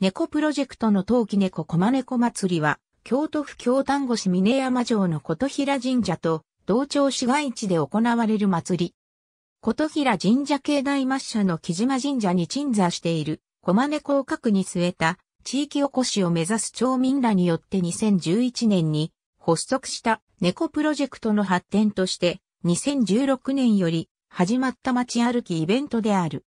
猫プロジェクトの陶器猫駒猫祭りは、京都府京丹後市峰山城の琴平神社と、同町市街地で行われる祭り。琴平神社境内抹社の木島神社に鎮座している、駒猫を核に据えた、地域おこしを目指す町民らによって2011年に発足した猫プロジェクトの発展として2016年より始まった街歩きイベントである。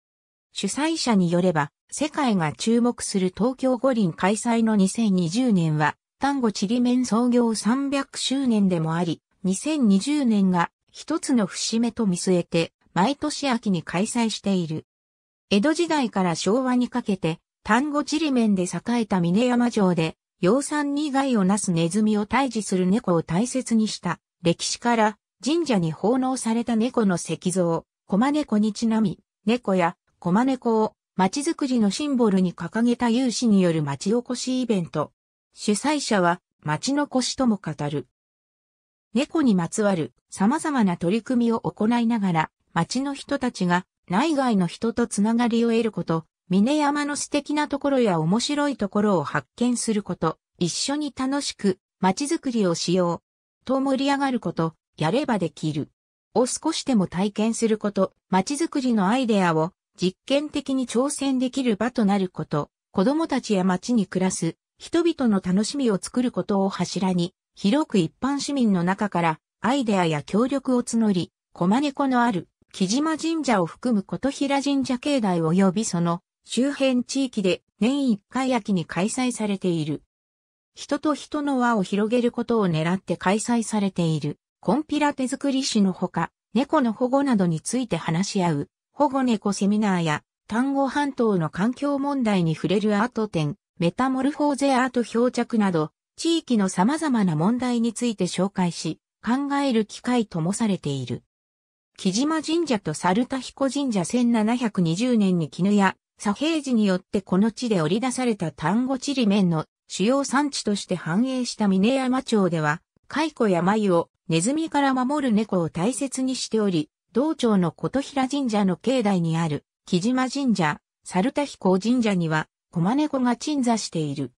主催者によれば世界が注目する東京五輪開催の2020年は、丹後ちりめん創業300周年でもあり、2020年が一つの節目と見据えて、毎年秋に開催している。江戸時代から昭和にかけて、丹後ちりめんで栄えた峰山城で、養蚕に害をなすネズミを退治する猫を大切にした歴史から神社に奉納された猫の石像、マネコにちなみ、猫やマネコを街づくりのシンボルに掲げた有志による町おこしイベント。主催者は町のこしとも語る。猫にまつわる様々な取り組みを行いながら、町の人たちが内外の人とつながりを得ること、峰山の素敵なところや面白いところを発見すること、一緒に楽しく町づくりをしよう。と盛り上がること、やればできる。を少しでも体験すること、町づくりのアイデアを実験的に挑戦できる場となること、子供たちや町に暮らす人々の楽しみを作ることを柱に、広く一般市民の中からアイデアや協力を募り、駒猫のある木島神社を含む琴平神社境内及びその周辺地域で年1回秋に開催されている。人と人の輪を広げることを狙って開催されている、コンピラ手作り誌のほか、猫の保護などについて話し合う、保護猫セミナーや、単語半島の環境問題に触れるアート展、メタモルフォーゼアート漂着など、地域の様々な問題について紹介し、考える機会ともされている。木島神社と猿田彦神社1720年に絹や左平寺によってこの地で織り出された単語地理面の主要産地として繁栄した峰山町では、蚕や眉をネズミから守る猫を大切にしており、道庁の琴平神社の境内にある、木島神社、猿田彦神社には、駒猫が鎮座している。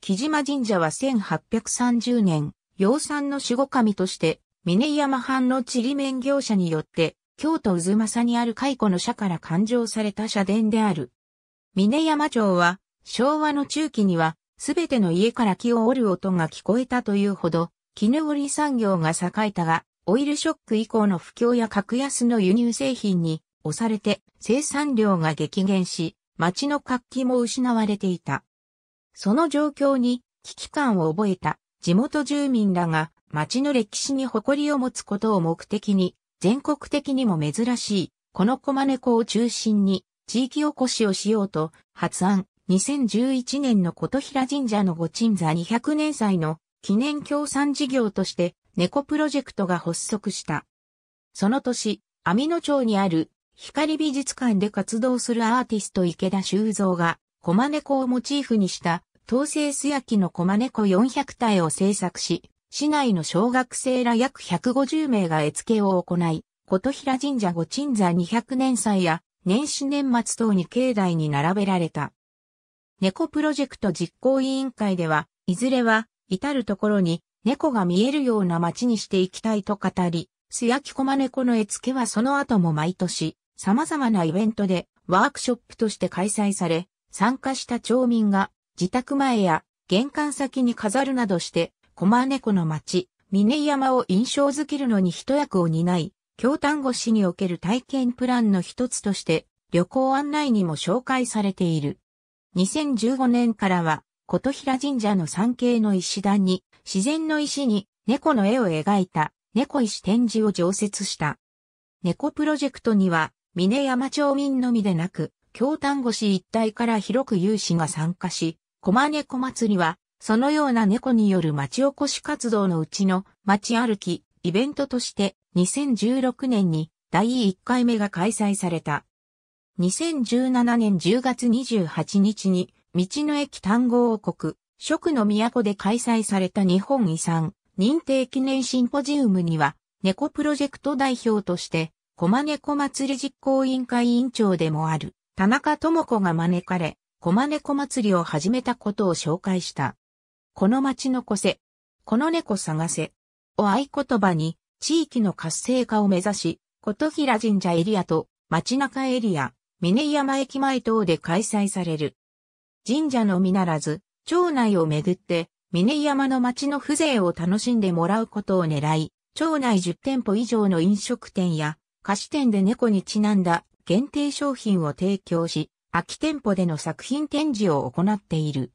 木島神社は1830年、養蚕の守護神として、峰山藩のちりめん業者によって、京都渦政にある蚕の社から勘定された社殿である。峰山町は、昭和の中期には、すべての家から木を折る音が聞こえたというほど、絹織産業が栄えたが、オイルショック以降の不況や格安の輸入製品に押されて生産量が激減し、街の活気も失われていた。その状況に危機感を覚えた地元住民らが街の歴史に誇りを持つことを目的に全国的にも珍しいこのコマネコを中心に地域おこしをしようと発案2011年の琴平神社の御鎮座200年祭の記念協賛事業として猫プロジェクトが発足した。その年、網野町にある光美術館で活動するアーティスト池田修造が、コマネコをモチーフにした東西素焼きのコマネコ400体を制作し、市内の小学生ら約150名が絵付けを行い、琴平神社御鎮座200年祭や年始年末等に境内に並べられた。猫プロジェクト実行委員会では、いずれは、至るところに猫が見えるような街にしていきたいと語り、素焼き駒猫の絵付けはその後も毎年、様々なイベントでワークショップとして開催され、参加した町民が自宅前や玄関先に飾るなどして、駒猫の街、峰山を印象づけるのに一役を担い、京丹後市における体験プランの一つとして、旅行案内にも紹介されている。2015年からは、琴平神社の山系の石段に、自然の石に猫の絵を描いた猫石展示を常設した。猫プロジェクトには、峰山町民のみでなく、京丹後市一帯から広く有志が参加し、駒猫祭りは、そのような猫による町おこし活動のうちの町歩き、イベントとして2016年に第1回目が開催された。2017年10月28日に道の駅丹後王国食の都で開催された日本遺産認定記念シンポジウムには、猫プロジェクト代表として、駒猫祭り実行委員会委員長でもある、田中智子が招かれ、駒猫祭りを始めたことを紹介した。この町の個性、この猫探せ、を合言葉に、地域の活性化を目指し、琴平神社エリアと町中エリア、峰山駅前等で開催される。神社のみならず、町内をめぐって、峰山の町の風情を楽しんでもらうことを狙い、町内10店舗以上の飲食店や菓子店で猫にちなんだ限定商品を提供し、空き店舗での作品展示を行っている。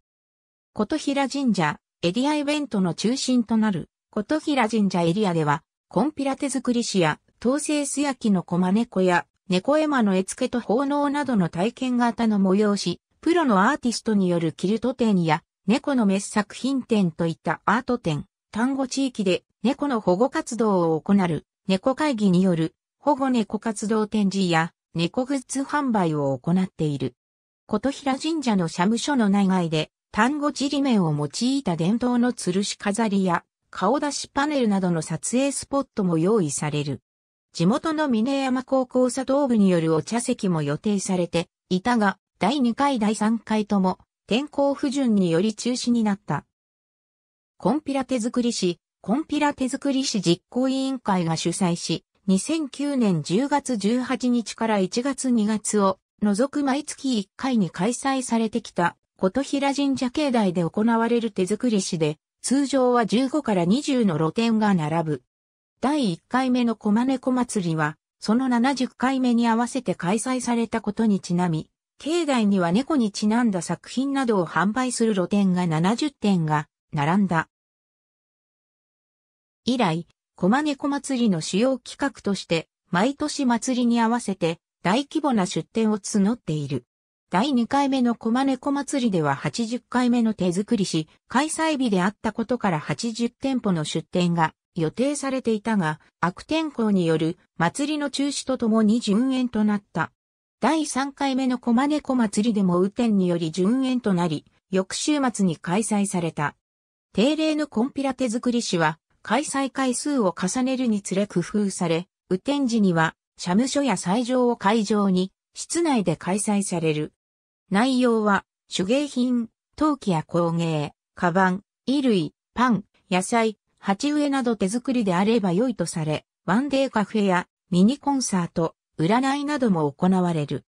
琴平神社エリアイベントの中心となる琴平神社エリアでは、コンピラ手作り師や統制素焼きの小間猫や猫絵馬の絵付けと奉納などの体験型の催し、プロのアーティストによるキルト展や猫のメス作品展といったアート展、単語地域で猫の保護活動を行う猫会議による保護猫活動展示や猫グッズ販売を行っている。琴平神社の社務所の内外で単語地理面を用いた伝統の吊るし飾りや顔出しパネルなどの撮影スポットも用意される。地元の峰山高校佐道部によるお茶席も予定されていたが、第2回第3回とも、天候不順により中止になった。コンピラ手作り市、コンピラ手作り市実行委員会が主催し、2009年10月18日から1月2月を除く毎月1回に開催されてきた、琴平神社境内で行われる手作り市で、通常は15から20の露店が並ぶ。第1回目の駒猫祭りは、その70回目に合わせて開催されたことにちなみ、境内には猫にちなんだ作品などを販売する露店が70店が並んだ。以来、コネ猫祭りの主要企画として、毎年祭りに合わせて大規模な出店を募っている。第2回目のコネ猫祭りでは80回目の手作りし、開催日であったことから80店舗の出店が予定されていたが、悪天候による祭りの中止とともに順延となった。第3回目の駒猫祭りでも雨天により順延となり、翌週末に開催された。定例のコンピラ手作り誌は、開催回数を重ねるにつれ工夫され、雨天時には、社務所や斎場を会場に、室内で開催される。内容は、手芸品、陶器や工芸、カバン、衣類、パン、野菜、鉢植えなど手作りであれば良いとされ、ワンデーカフェやミニコンサート、占いなども行われる。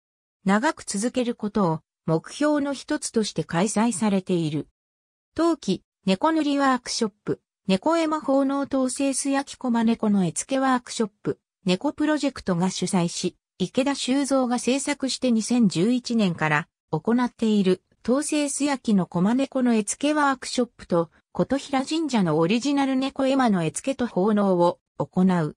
長く続けることを目標の一つとして開催されている。陶器、猫塗りワークショップ、猫絵魔法能統制素焼きま猫の絵付けワークショップ、猫プロジェクトが主催し、池田修造が制作して2011年から行っている、統制素焼きのま猫の絵付けワークショップと、琴平神社のオリジナル猫絵馬の絵付けと奉納を行う。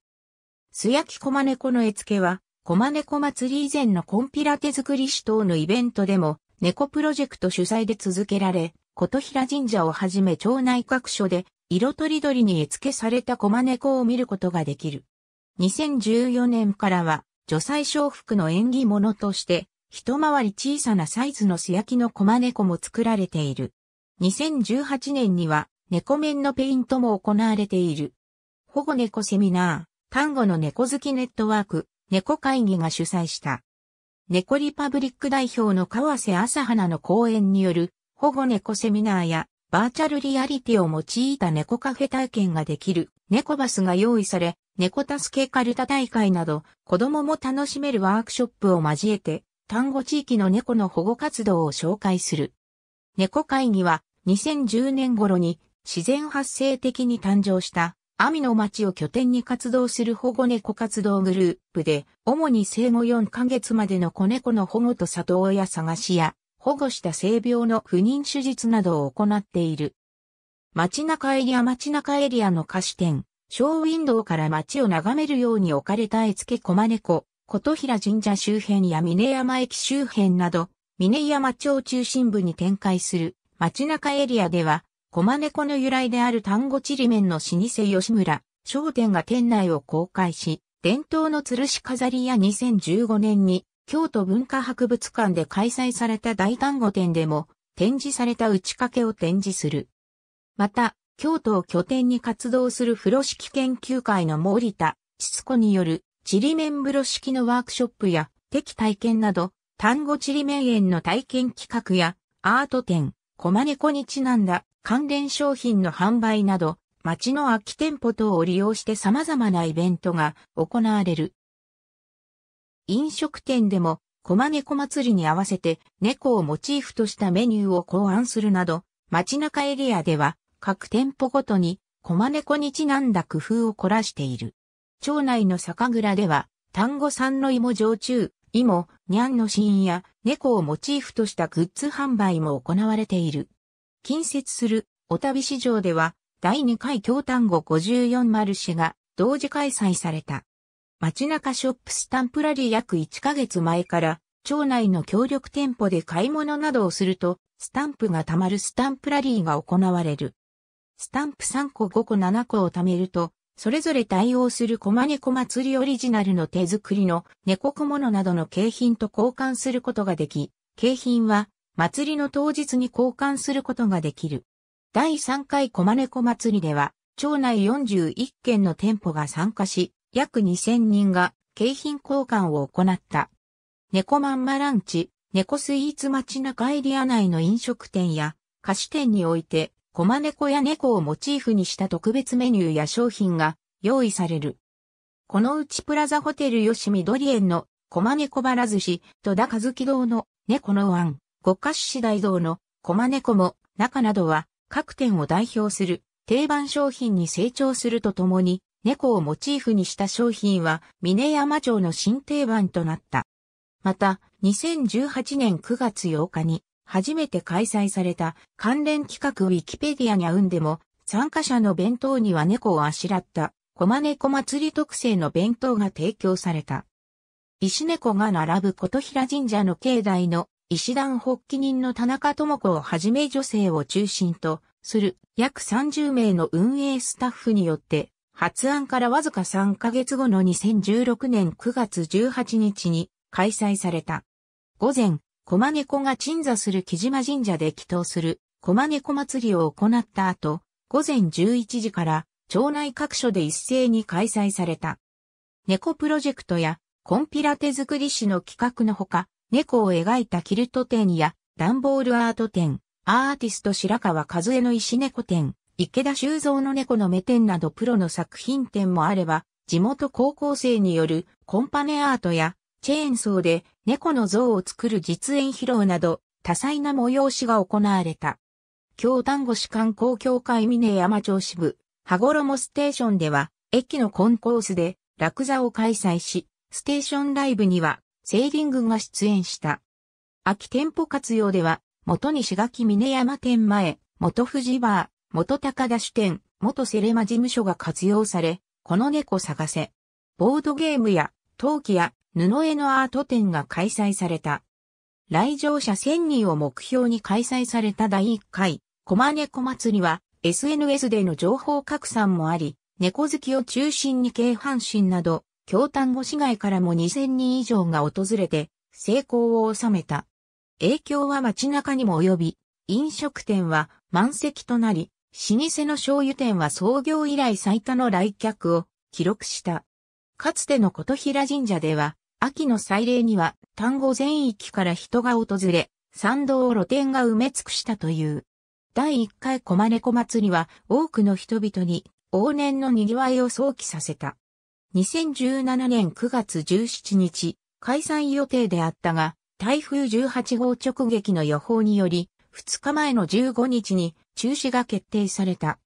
素焼きま猫の絵付けは、コマネコ祭り以前のコンピラ手作り師等のイベントでも、猫プロジェクト主催で続けられ、琴平神社をはじめ町内各所で、色とりどりに絵付けされたコマネコを見ることができる。2014年からは、女祭小服の縁起物として、一回り小さなサイズの素焼きのコマネコも作られている。2018年には、猫面のペイントも行われている。保護猫セミナー、単語の猫好きネットワーク、猫会議が主催した。猫リパブリック代表の川瀬朝花の講演による保護猫セミナーやバーチャルリアリティを用いた猫カフェ体験ができる猫バスが用意され、猫助けカルタ大会など子供も楽しめるワークショップを交えて単語地域の猫の保護活動を紹介する。猫会議は2010年頃に自然発生的に誕生したアミの町を拠点に活動する保護猫活動グループで、主に生後4ヶ月までの子猫の保護と里親探しや、保護した性病の不妊手術などを行っている。街中エリア街中エリアの菓子店、ショーウィンドウから街を眺めるように置かれた絵付け駒猫、琴平神社周辺や峰山駅周辺など、峰山町中心部に展開する街中エリアでは、駒猫の由来である丹後チリメンの老舗吉村、商店が店内を公開し、伝統の吊るし飾りや2015年に京都文化博物館で開催された大単語展でも展示された打ち掛けを展示する。また、京都を拠点に活動する風呂敷研究会の森田、つ子によるチリメン風呂敷のワークショップや敵体験など、単語チリメン園の体験企画やアート展、コマネコにちなんだ関連商品の販売など、街の空き店舗等を利用して様々なイベントが行われる。飲食店でも、コマネコ祭りに合わせて猫をモチーフとしたメニューを考案するなど、街中エリアでは各店舗ごとにコマネコにちなんだ工夫を凝らしている。町内の酒蔵では、単語産の芋焼酎、芋、にゃんの芯や、猫をモチーフとしたグッズ販売も行われている。近接する、お旅市場では、第2回京丹後54マルシェが同時開催された。街中ショップスタンプラリー約1ヶ月前から、町内の協力店舗で買い物などをすると、スタンプが貯まるスタンプラリーが行われる。スタンプ3個5個7個を貯めると、それぞれ対応するコマ猫祭りオリジナルの手作りの猫小物などの景品と交換することができ、景品は祭りの当日に交換することができる。第3回コマ猫祭りでは、町内41件の店舗が参加し、約2000人が景品交換を行った。猫まんまランチ、猫スイーツ街中エリア内の飲食店や菓子店においてコマネコや猫をモチーフにした特別メニューや商品が用意される。このうちプラザホテル吉緑園のコマネコばら寿司、戸田和樹堂の猫の湾、五ヶ子次大堂のコマネコも中などは各店を代表する定番商品に成長するとともに猫をモチーフにした商品は峰山町の新定番となった。また、2018年9月8日に初めて開催された関連企画ウィキペディアにゃうんでも、参加者の弁当には猫をあしらった、コマ猫祭り特製の弁当が提供された。石猫が並ぶ琴平神社の境内の石段発起人の田中智子をはじめ女性を中心とする約30名の運営スタッフによって発案からわずか3ヶ月後の2016年9月18日に開催された。午前、駒猫が鎮座する木島神社で祈祷する駒猫祭りを行った後、午前11時から町内各所で一斉に開催された。猫プロジェクトやコンピラ手作り誌の企画のほか、猫を描いたキルト展や段ボールアート展、アーティスト白川和恵の石猫展、池田修造の猫の目展などプロの作品展もあれば、地元高校生によるコンパネアートやチェーンソーで猫の像を作る実演披露など多彩な催しが行われた。京丹後市観光協会峰山町支部、羽衣ステーションでは駅のコンコースで落座を開催し、ステーションライブにはセーリングが出演した。空き店舗活用では、元西垣峰山店前、元富士バー、元高田支店、元セレマ事務所が活用され、この猫探せ。ボードゲームや、陶器や布絵のアート展が開催された。来場者1000人を目標に開催された第1回、コマネコ祭りは SNS での情報拡散もあり、猫好きを中心に京阪神など、京丹後市街からも2000人以上が訪れて、成功を収めた。影響は街中にも及び、飲食店は満席となり、老舗の醤油店は創業以来最多の来客を記録した。かつての琴平神社では、秋の祭礼には、単語全域から人が訪れ、参道を露店が埋め尽くしたという。第1回コマネコ祭りは多くの人々に往年の賑わいを想起させた。2017年9月17日、開催予定であったが、台風18号直撃の予報により、2日前の15日に中止が決定された。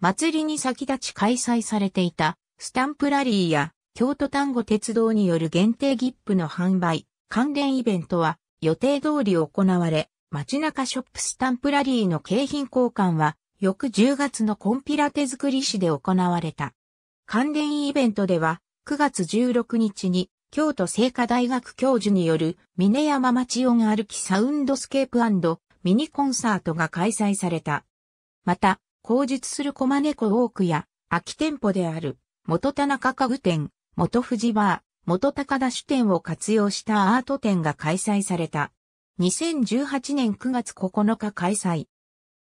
祭りに先立ち開催されていたスタンプラリーや京都丹後鉄道による限定切符の販売、関連イベントは予定通り行われ、街中ショップスタンプラリーの景品交換は翌10月のコンピラ手作り市で行われた。関連イベントでは9月16日に京都聖火大学教授による峰山町音歩きサウンドスケープミニコンサートが開催された。また、後述するコマネウォークや空き店舗である元田中家具店、元富士バー、元高田支店を活用したアート展が開催された。2018年9月9日開催。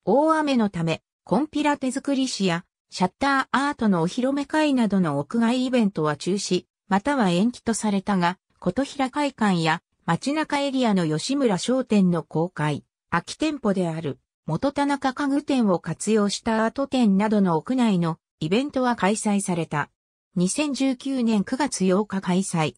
大雨のため、コンピラ手作り誌や、シャッターアートのお披露目会などの屋外イベントは中止、または延期とされたが、琴平会館や街中エリアの吉村商店の公開、空き店舗である元田中家具店を活用したアート展などの屋内のイベントは開催された。2019年9月8日開催。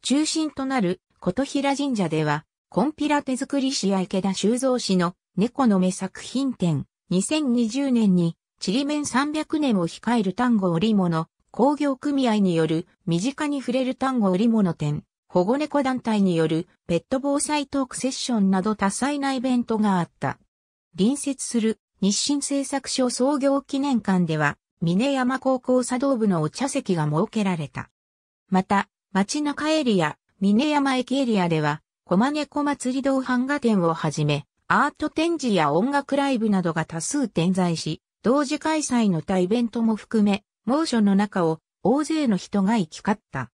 中心となる琴平神社では、コンピラ手作り師や池田修造氏の猫の目作品展、2020年に、ちりめん300年を控える単語織物、工業組合による身近に触れる単語織物展、保護猫団体によるペット防災トークセッションなど多彩なイベントがあった。隣接する日清製作所創業記念館では、峰山高校茶道部のお茶席が設けられた。また、町中エリア、峰山駅エリアでは、駒猫祭り堂版画展をはじめ、アート展示や音楽ライブなどが多数点在し、同時開催の他イベントも含め、猛暑の中を大勢の人が行き交った。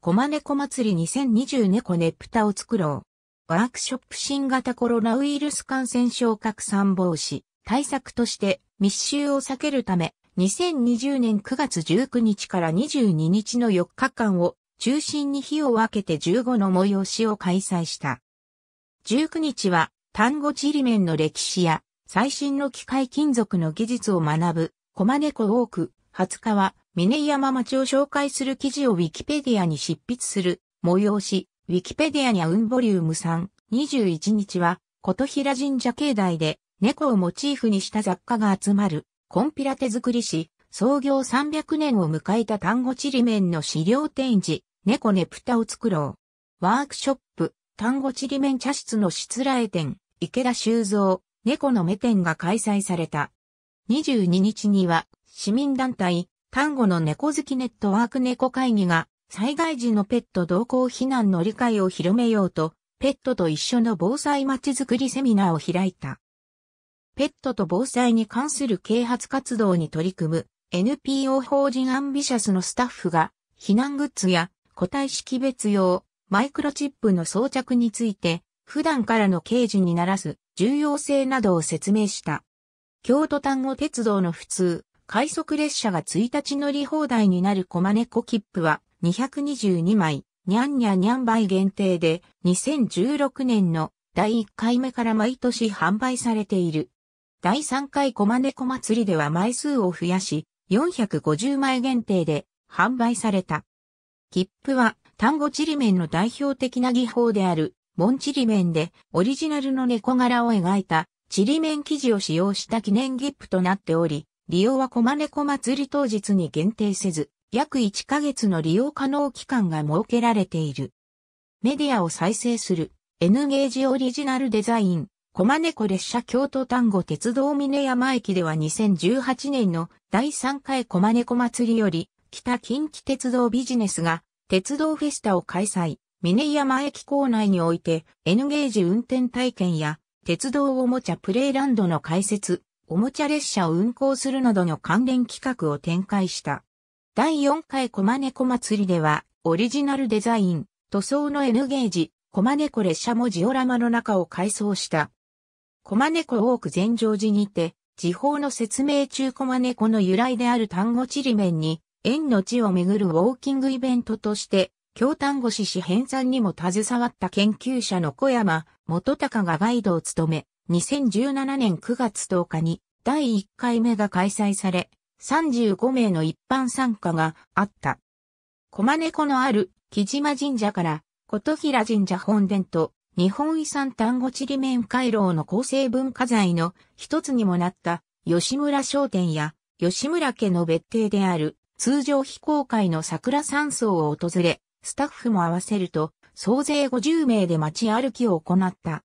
駒猫祭り2020猫ネプタを作ろう。ワークショップ新型コロナウイルス感染症拡散防止対策として密集を避けるため2020年9月19日から22日の4日間を中心に日を分けて15の催しを開催した。19日は単語地理面の歴史や最新の機械金属の技術を学ぶ、コマネコ多く、20日は峰山町を紹介する記事をウィキペディアに執筆する催し、ウィキペディアにアウンボリューム3、21日は琴平神社境内で猫をモチーフにした雑貨が集まるコンピラ手作りし、創業300年を迎えた単語りめんの資料展示、猫ねぷたを作ろう。ワークショップ、単語りめん茶室のしつらえ展、池田修造、猫の目展が開催された。22日には、市民団体、単語の猫好きネットワーク猫会議が、災害時のペット同行避難の理解を広めようと、ペットと一緒の防災まちづくりセミナーを開いた。ペットと防災に関する啓発活動に取り組む NPO 法人アンビシャスのスタッフが避難グッズや個体識別用マイクロチップの装着について普段からの刑事にならす重要性などを説明した。京都丹後鉄道の普通、快速列車が1日乗り放題になるコマネコ切符は222枚、にゃんにゃにゃん倍限定で2016年の第1回目から毎年販売されている。第3回コマネコ祭りでは枚数を増やし、450枚限定で販売された。切符は単語ちりめんの代表的な技法である、モンちりめんでオリジナルの猫柄を描いたちりめん生地を使用した記念切符となっており、利用はコマネコ祭り当日に限定せず、約1ヶ月の利用可能期間が設けられている。メディアを再生する N ゲージオリジナルデザイン駒猫列車京都丹後鉄道峰山駅では2018年の第3回駒猫祭りより、北近畿鉄道ビジネスが鉄道フェスタを開催。峰山駅構内において N ゲージ運転体験や鉄道おもちゃプレイランドの開設、おもちゃ列車を運行するなどの関連企画を展開した。第4回駒猫祭りでは、オリジナルデザイン、塗装の N ゲージ、駒猫列車もジオラマの中を改装した駒猫多く全城寺にて、地方の説明中駒猫の由来である単語地理面に、縁の地をめぐるウォーキングイベントとして、京丹後市市編纂にも携わった研究者の小山元隆がガイドを務め、2017年9月10日に第1回目が開催され、35名の一般参加があった。駒猫のある木島神社から琴平神社本殿と日本遺産単語地理面回廊の構成文化財の一つにもなった吉村商店や吉村家の別邸である通常非公開の桜山荘を訪れ、スタッフも合わせると総勢50名で街歩きを行った。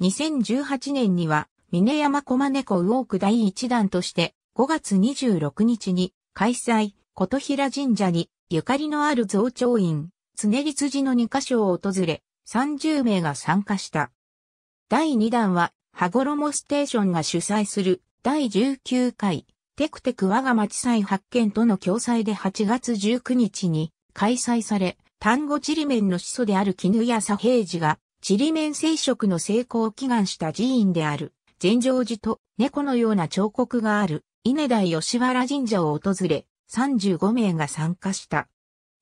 2018年には峰山駒猫ウォーク第1弾として5月26日に開催、琴平神社にゆかりのある増長院、常立寺の2カ所を訪れ、30名が参加した。第2弾は、羽衣ステーションが主催する第19回テクテク我が町祭発見との共催で8月19日に開催され、単語チリメンの始祖である絹谷佐平次が、チリメン生殖の成功を祈願した寺院である、禅城寺と猫のような彫刻がある、稲田吉原神社を訪れ、35名が参加した。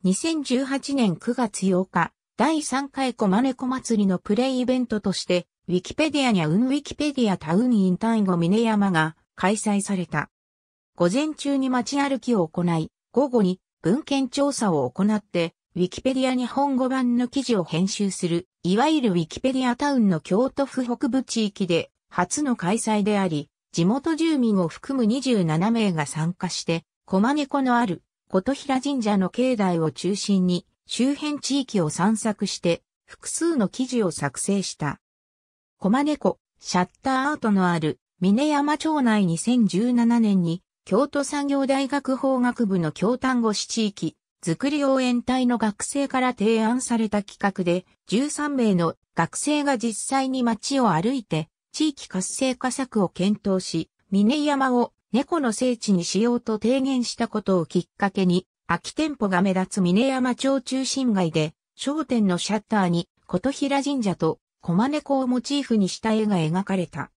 2018年9月8日、第3回コマネコ祭りのプレイイベントとして、ウィキペディアにゃうんウィキペディアタウンインタイゴ峰山が開催された。午前中に街歩きを行い、午後に文献調査を行って、ウィキペディア日本語版の記事を編集する、いわゆるウィキペディアタウンの京都府北部地域で初の開催であり、地元住民を含む27名が参加して、コマネコのある琴平神社の境内を中心に周辺地域を散策して複数の記事を作成した。駒猫、シャッターアウトのある峰山町内2017年に京都産業大学法学部の京丹後市地域づくり応援隊の学生から提案された企画で13名の学生が実際に街を歩いて地域活性化策を検討し峰山を猫の聖地にしようと提言したことをきっかけに空き店舗が目立つ峰山町中心街で、商店のシャッターに琴平神社と駒猫をモチーフにした絵が描かれた。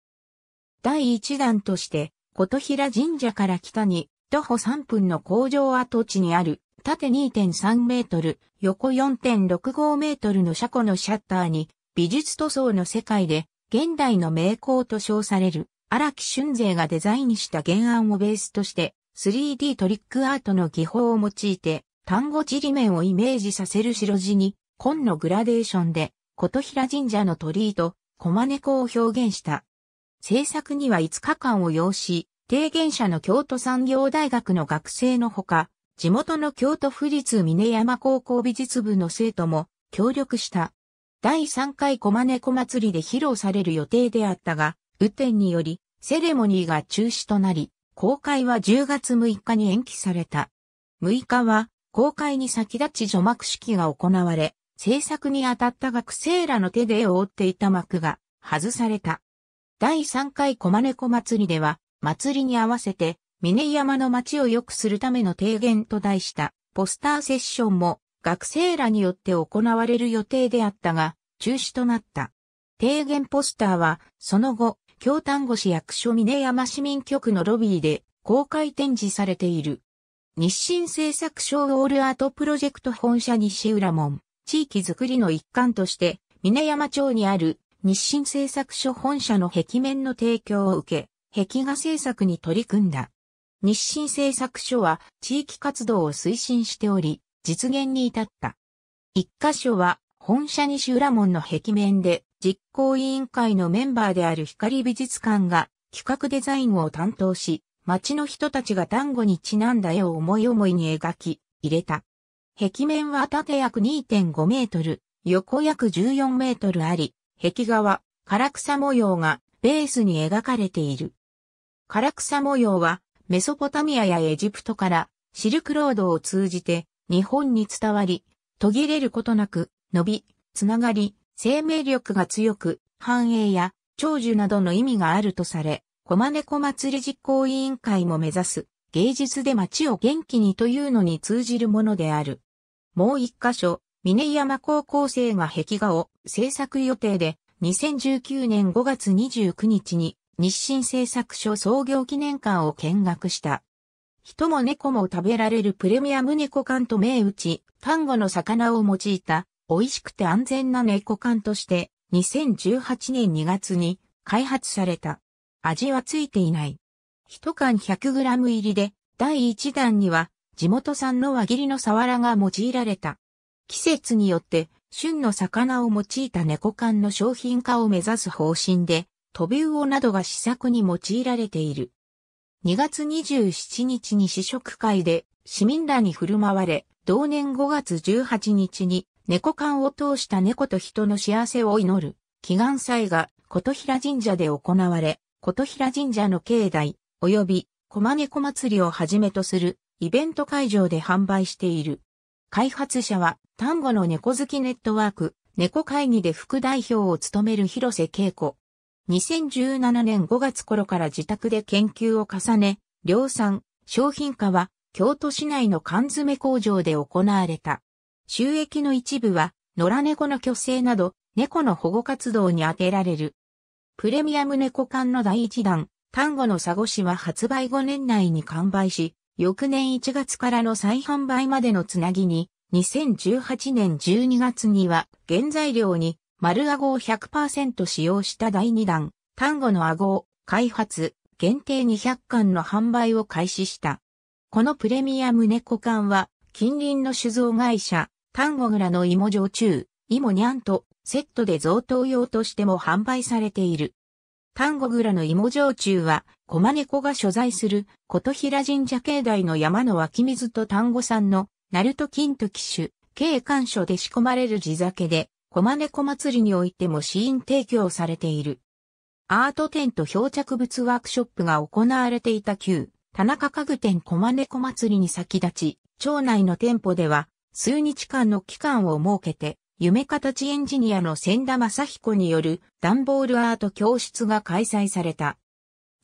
第1弾として、琴平神社から北に徒歩3分の工場跡地にある縦2.3メートル、横4.65メートルの車庫のシャッターに美術塗装の世界で現代の名工と称される荒木俊勢がデザインした原案をベースとして 3D トリックアートの技法を用いて、単語地理面をイメージさせる白地に、紺のグラデーションで、琴平神社の鳥居と、駒猫を表現した。制作には5日間を要し、提言者の京都産業大学の学生のほか、地元の京都府立峰山高校美術部の生徒も協力した。第3回駒猫祭りで披露される予定であったが、雨天により、セレモニーが中止となり、公開は10月6日に延期された。6日は公開に先立ち除幕式が行われ、制作に当たった学生らの手で覆っていた幕が外された。第3回コマネコ祭りでは、祭りに合わせて、峰山の街を良くするための提言と題したポスターセッションも学生らによって行われる予定であったが、中止となった。提言ポスターは、その後、京丹後市役所峰山市民局のロビーで公開展示されている。日清製作所オールアートプロジェクト本社西浦門、地域づくりの一環として、峰山町にある日清製作所本社の壁面の提供を受け、壁画製作に取り組んだ。日清製作所は地域活動を推進しており、実現に至った。一箇所は本社西浦門の壁面で実行委員会のメンバーである光美術館が企画デザインを担当し、町の人たちが単語にちなんだ絵を思い思いに描き、入れた。壁面は縦約2.5メートル、横約14メートルあり、壁画は唐草模様がベースに描かれている。唐草模様はメソポタミアやエジプトからシルクロードを通じて日本に伝わり、途切れることなく伸び、つながり、生命力が強く、繁栄や長寿などの意味があるとされ、駒猫祭り実行委員会も目指す、芸術で街を元気にというのに通じるものである。もう一箇所、峰山高校生が壁画を制作予定で、2019年5月29日に日清製作所創業記念館を見学した。人も猫も食べられるプレミアム猫缶と銘打ち、単語の魚を用いた美味しくて安全な猫缶として2018年2月に開発された。味はついていない。一缶 100g 入りで第1弾には地元産の輪切りのサワラが用いられた。季節によって旬の魚を用いた猫缶の商品化を目指す方針で飛び魚などが試作に用いられている。2月27日に試食会で市民らに振る舞われ、同年5月18日に猫館を通した猫と人の幸せを祈る、祈願祭が、琴平神社で行われ、琴平神社の境内、及び、駒猫祭りをはじめとする、イベント会場で販売している。開発者は、単語の猫好きネットワーク、猫会議で副代表を務める広瀬恵子。2017年5月頃から自宅で研究を重ね、量産、商品化は、京都市内の缶詰工場で行われた。収益の一部は、野良猫の虚勢など、猫の保護活動に充てられる。プレミアム猫館の第一弾、単語のサゴシは発売5年内に完売し、翌年1月からの再販売までのつなぎに、2018年12月には、原材料に、丸顎を100%使用した第二弾、単語の顎を開発、限定200巻の販売を開始した。このプレミアム猫缶は、近隣の酒造会社、丹後蔵の芋焼酎、芋にゃんとセットで贈答用としても販売されている。丹後蔵の芋焼酎は、駒猫が所在する琴平神社境内の山の湧き水と丹後産の鳴門金時酒、軽官所で仕込まれる地酒で、駒猫祭りにおいても試飲提供されている。アート展と漂着物ワークショップが行われていた旧、田中家具店駒猫祭りに先立ち、町内の店舗では、数日間の期間を設けて、夢形エンジニアの千田正彦による段ボールアート教室が開催された。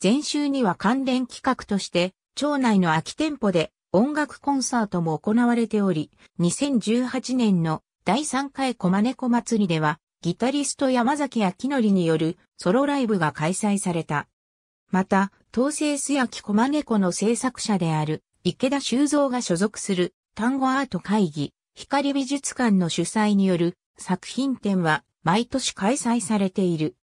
前週には関連企画として、町内の空き店舗で音楽コンサートも行われており、2018年の第3回コマネコ祭りでは、ギタリスト山崎明則によるソロライブが開催された。また、東西素焼きコマネコの制作者である池田修造が所属する単語アート会議、光美術館の主催による作品展は毎年開催されている。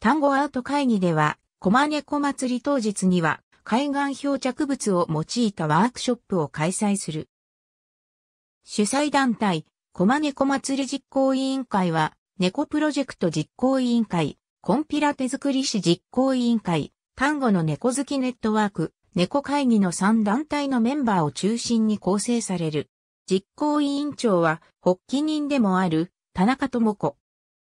単語アート会議では、コマネコ祭り当日には海岸漂着物を用いたワークショップを開催する。主催団体、コマネコ祭り実行委員会は、猫プロジェクト実行委員会、コンピラ手作り市実行委員会、単語の猫好きネットワーク、猫会議の3団体のメンバーを中心に構成される。実行委員長は、発起人でもある、田中智子。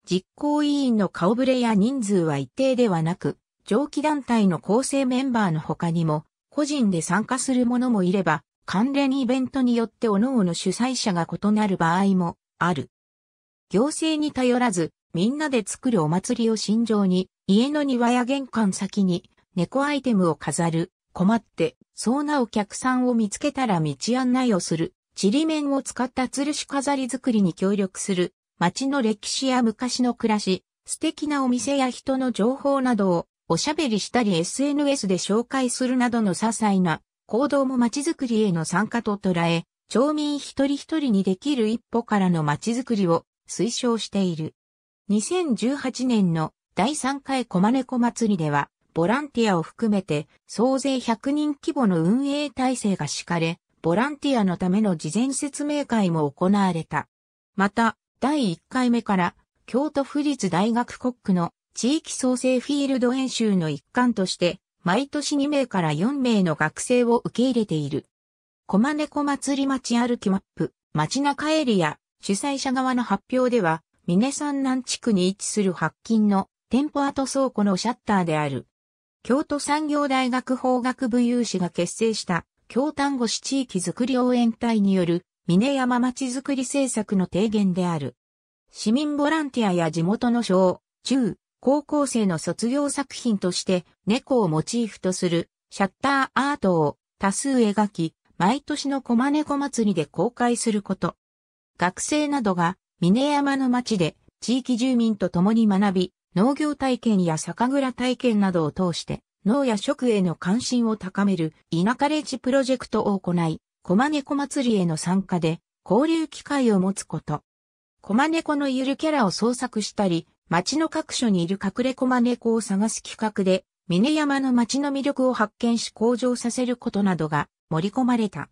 実行委員の顔ぶれや人数は一定ではなく、上記団体の構成メンバーの他にも、個人で参加する者もいれば、関連イベントによって各々主催者が異なる場合もある。行政に頼らず、みんなで作るお祭りを心情に、家の庭や玄関先に猫アイテムを飾る困って、そうなお客さんを見つけたら道案内をする、ちりめんを使った吊るし飾り作りに協力する、街の歴史や昔の暮らし、素敵なお店や人の情報などをおしゃべりしたり SNS で紹介するなどの些細な行動も街づくりへの参加と捉え、町民一人一人にできる一歩からの街づくりを推奨している。2018年の第3回コマネコ祭りでは、ボランティアを含めて総勢100人規模の運営体制が敷かれ、ボランティアのための事前説明会も行われた。また、第1回目から京都府立大学国区の地域創生フィールド演習の一環として、毎年2名から4名の学生を受け入れている。駒猫祭り町歩きマップ、町中エリア、主催者側の発表では、峰山南地区に位置する白金の店舗跡倉庫のシャッターである京都産業大学法学部有志が結成した京丹後市地域づくり応援隊による峰山まちづくり政策の提言である。市民ボランティアや地元の小、中、高校生の卒業作品として猫をモチーフとするシャッターアートを多数描き、毎年のコマ猫祭りで公開すること。学生などが峰山の町で地域住民と共に学び、農業体験や酒蔵体験などを通して、農や食への関心を高める田舎レッジプロジェクトを行い、コマネコ祭りへの参加で交流機会を持つこと。コマネコのゆるキャラを創作したり、町の各所にいる隠れコマネコを探す企画で、峰山の町の魅力を発見し向上させることなどが盛り込まれた。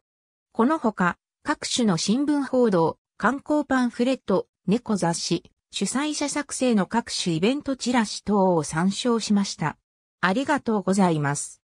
このほか、各種の新聞報道、観光パンフレット、猫雑誌、主催者作成の各種イベントチラシ等を参照しました。ありがとうございます。